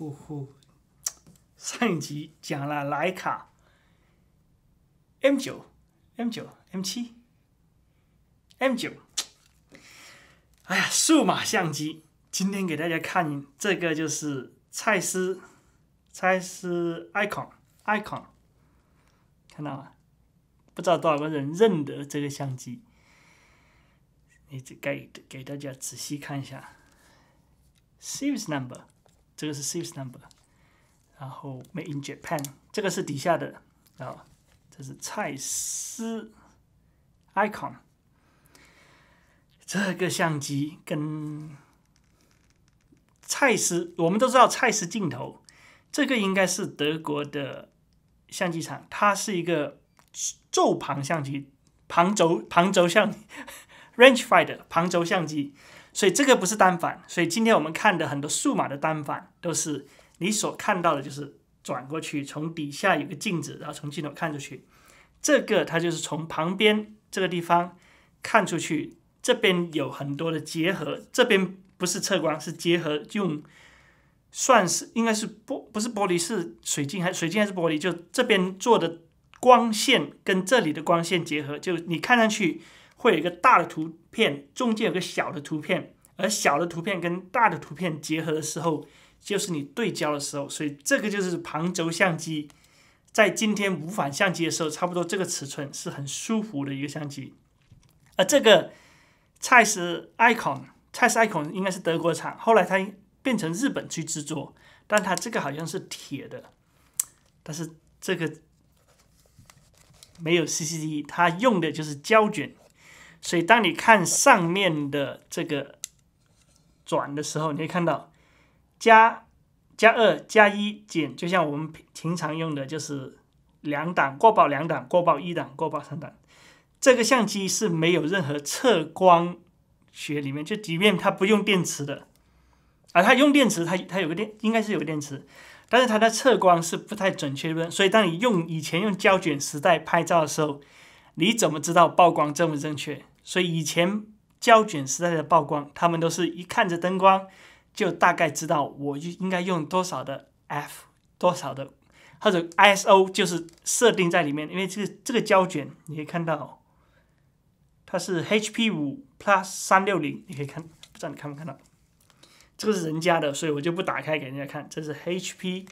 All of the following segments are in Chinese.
呼呼，上一集讲了徕卡，M 九、M 九、M 七、M 九。哎呀，数码相机，今天给大家看这个就是蔡司，蔡司 Icon Icon，看到吗？不知道多少个人认得这个相机。你这给给大家仔细看一下，Series Number。这个是 Series Number，然后 Made in Japan，这个是底下的，然后这是蔡司 Icon，这个相机跟蔡司，我们都知道蔡司镜头，这个应该是德国的相机厂，它是一个轴旁相机，旁轴，旁轴相机，Rangefind 的旁轴相机。所以这个不是单反，所以今天我们看的很多数码的单反，都是你所看到的就是转过去，从底下有个镜子，然后从镜头看出去。这个它就是从旁边这个地方看出去，这边有很多的结合，这边不是测光，是结合用，算是应该是玻不是玻璃是水晶还是水晶还是玻璃，就这边做的光线跟这里的光线结合，就你看上去。会有一个大的图片，中间有个小的图片，而小的图片跟大的图片结合的时候，就是你对焦的时候，所以这个就是旁轴相机。在今天无反相机的时候，差不多这个尺寸是很舒服的一个相机。而这个蔡司 Icon，蔡司 Icon 应该是德国厂，后来它变成日本去制作，但它这个好像是铁的，但是这个没有 CCD，它用的就是胶卷。所以当你看上面的这个转的时候，你会看到加加二加一减，就像我们平常用的就是两档过曝两档过曝一档过曝三档。这个相机是没有任何测光学里面，就即便它不用电池的啊，它用电池，它它有个电应该是有个电池，但是它的测光是不太准确的。所以当你用以前用胶卷时代拍照的时候，你怎么知道曝光正不正确？所以以前胶卷时代的曝光，他们都是一看着灯光就大概知道我就应该用多少的 f 多少的，或者 ISO 就是设定在里面。因为这个这个胶卷，你可以看到它是 HP 五 Plus 三六零，你可以看，不知道你看没看到？这个是人家的，所以我就不打开给人家看。这是 HP，HP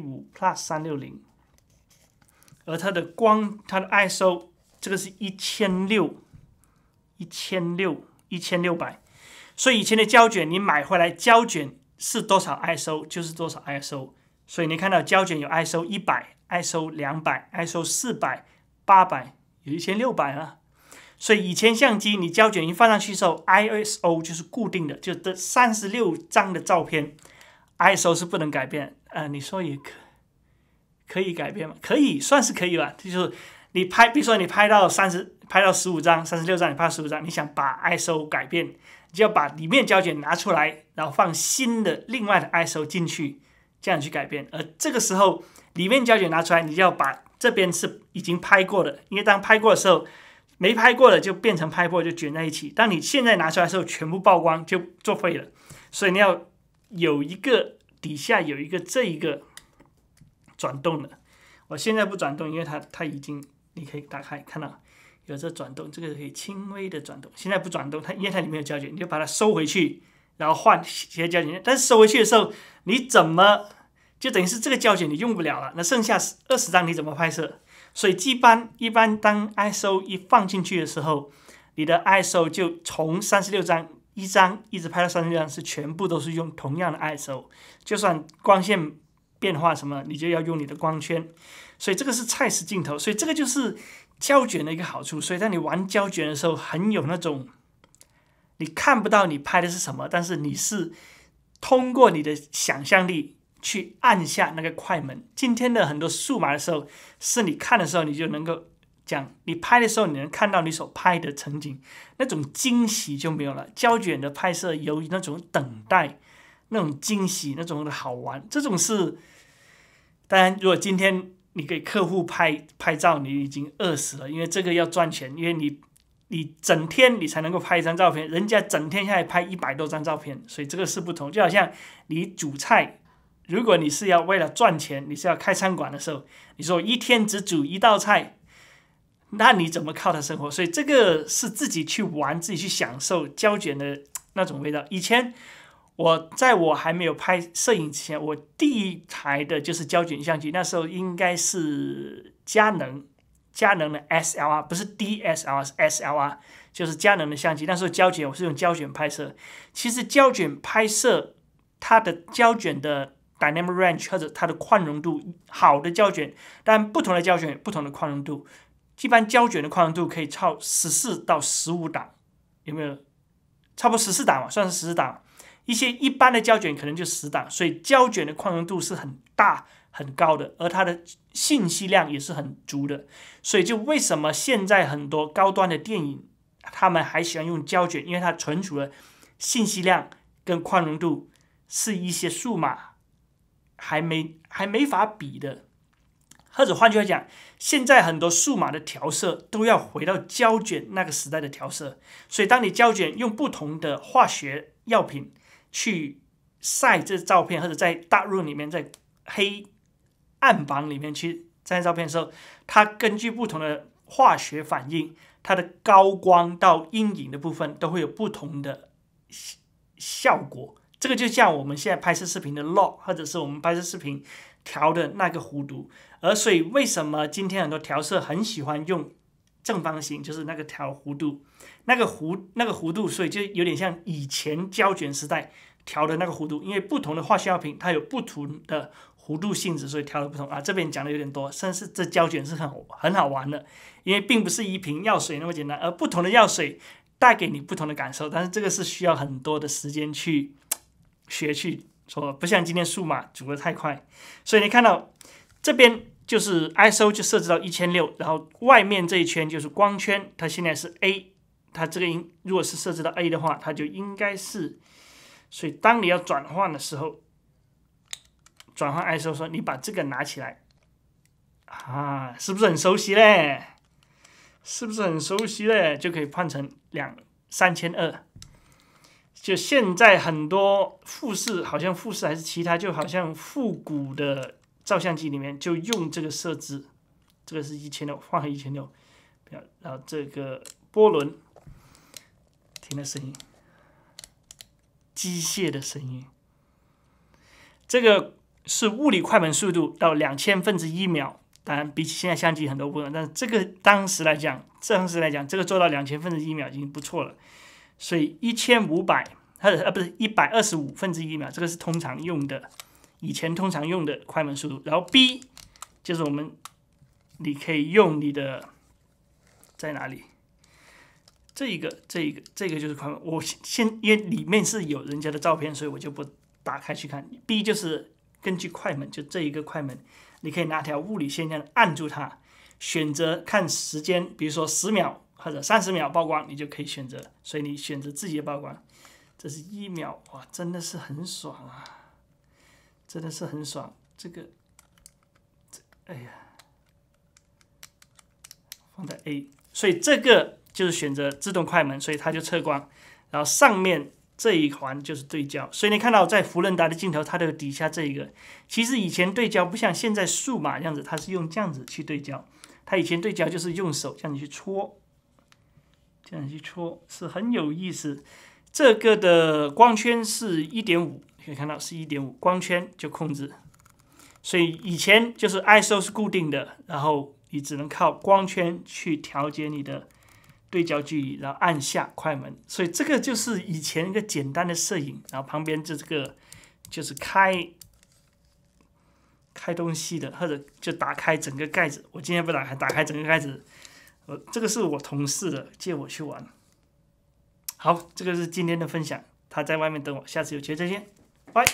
五 Plus 三六零，而它的光，它的 ISO。这个是一千六，一千六，一千六百。所以以前的胶卷，你买回来胶卷是多少 ISO 就是多少 ISO。所以你看到胶卷有 ISO 一百、ISO 两百、ISO 四百、八百，有一千六百啊。所以以前相机你胶卷一放上去之后，ISO 就是固定的，就这三十六张的照片，ISO 是不能改变。呃，你说也可可以改变吗？可以，算是可以吧。这就是。你拍，比如说你拍到三十，拍到十五张、三十六张，你拍十五张，你想把 ISO 改变，你就要把里面胶卷拿出来，然后放新的另外的 ISO 进去，这样去改变。而这个时候里面胶卷拿出来，你就要把这边是已经拍过的，因为当拍过的时候，没拍过的就变成拍过就卷在一起。当你现在拿出来的时候，全部曝光就作废了，所以你要有一个底下有一个这一个转动的。我现在不转动，因为它它已经。你可以打开看到，有这转动，这个可以轻微的转动。现在不转动，它为它里面有胶卷，你就把它收回去，然后换其他胶卷。但是收回去的时候，你怎么就等于是这个胶卷你用不了了？那剩下二十张你怎么拍摄？所以一般一般当 ISO 一放进去的时候，你的 ISO 就从三十六张一张一直拍到三十张，是全部都是用同样的 ISO。就算光线变化什么，你就要用你的光圈。所以这个是蔡司镜头，所以这个就是胶卷的一个好处。所以在你玩胶卷的时候，很有那种你看不到你拍的是什么，但是你是通过你的想象力去按下那个快门。今天的很多数码的时候，是你看的时候你就能够讲，你拍的时候你能看到你所拍的场景，那种惊喜就没有了。胶卷的拍摄由于那种等待、那种惊喜、那种的好玩，这种是当然，如果今天。你给客户拍拍照，你已经饿死了，因为这个要赚钱，因为你，你整天你才能够拍一张照片，人家整天下来拍一百多张照片，所以这个是不同。就好像你煮菜，如果你是要为了赚钱，你是要开餐馆的时候，你说一天只煮一道菜，那你怎么靠它生活？所以这个是自己去玩，自己去享受胶卷的那种味道。以前。我在我还没有拍摄影之前，我第一台的就是胶卷相机，那时候应该是佳能，佳能的 SLR 不是 DSLR 是 SLR，就是佳能的相机。那时候胶卷我是用胶卷拍摄，其实胶卷拍摄它的胶卷的 dynamic range 或者它的宽容度，好的胶卷，但不同的胶卷有不同的宽容度。一般胶卷的宽容度可以超十四到十五档，有没有？差不多十四档嘛，算是十四档。一些一般的胶卷可能就十档，所以胶卷的宽容度是很大很高的，而它的信息量也是很足的。所以就为什么现在很多高端的电影，他们还喜欢用胶卷，因为它存储的信息量跟宽容度是一些数码还没还没法比的。或者换句话讲，现在很多数码的调色都要回到胶卷那个时代的调色。所以当你胶卷用不同的化学药品。去晒这照片，或者在大陆里面，在黑暗房里面去晒照片的时候，它根据不同的化学反应，它的高光到阴影的部分都会有不同的效效果。这个就像我们现在拍摄视频的 RAW，或者是我们拍摄视频调的那个弧度。而所以为什么今天很多调色很喜欢用？正方形就是那个调弧度，那个弧那个弧度，所以就有点像以前胶卷时代调的那个弧度。因为不同的化学药品，它有不同的弧度性质，所以调的不同啊。这边讲的有点多，但是这胶卷是很很好玩的，因为并不是一瓶药水那么简单，而不同的药水带给你不同的感受。但是这个是需要很多的时间去学去说，不像今天数码煮的太快。所以你看到这边。就是 ISO 就设置到一千六，然后外面这一圈就是光圈，它现在是 A，它这个如果是设置到 A 的话，它就应该是，所以当你要转换的时候，转换 ISO 说你把这个拿起来，啊，是不是很熟悉嘞？是不是很熟悉嘞？就可以换成两三千二，就现在很多富士好像富士还是其他，就好像复古的。照相机里面就用这个设置，这个是一千六，换回一千六。然后这个波轮，听的声音，机械的声音。这个是物理快门速度到两千分之一秒。当然，比起现在相机很多波同，但是这个当时来讲，当时来讲，这个做到两千分之一秒已经不错了。所以一千五百，它的啊不是一百二十五分之一秒，这个是通常用的。以前通常用的快门速度，然后 B 就是我们，你可以用你的在哪里？这一个这一个这个就是快门。我先因为里面是有人家的照片，所以我就不打开去看。B 就是根据快门，就这一个快门，你可以拿条物理线这样按住它，选择看时间，比如说十秒或者三十秒曝光，你就可以选择。所以你选择自己的曝光，这是一秒哇，真的是很爽啊！真的是很爽，这个，这哎呀，放在 A，所以这个就是选择自动快门，所以它就测光，然后上面这一环就是对焦，所以你看到在福伦达的镜头，它的底下这一个，其实以前对焦不像现在数码这样子，它是用这样子去对焦，它以前对焦就是用手这样去戳，这样去戳是很有意思，这个的光圈是一点五。可以看到是一点五光圈就控制，所以以前就是 ISO 是固定的，然后你只能靠光圈去调节你的对焦距离，然后按下快门。所以这个就是以前一个简单的摄影。然后旁边这个就是开开东西的，或者就打开整个盖子。我今天不打开，打开整个盖子。我这个是我同事的，借我去玩。好，这个是今天的分享。他在外面等我，下次有机会再见。はい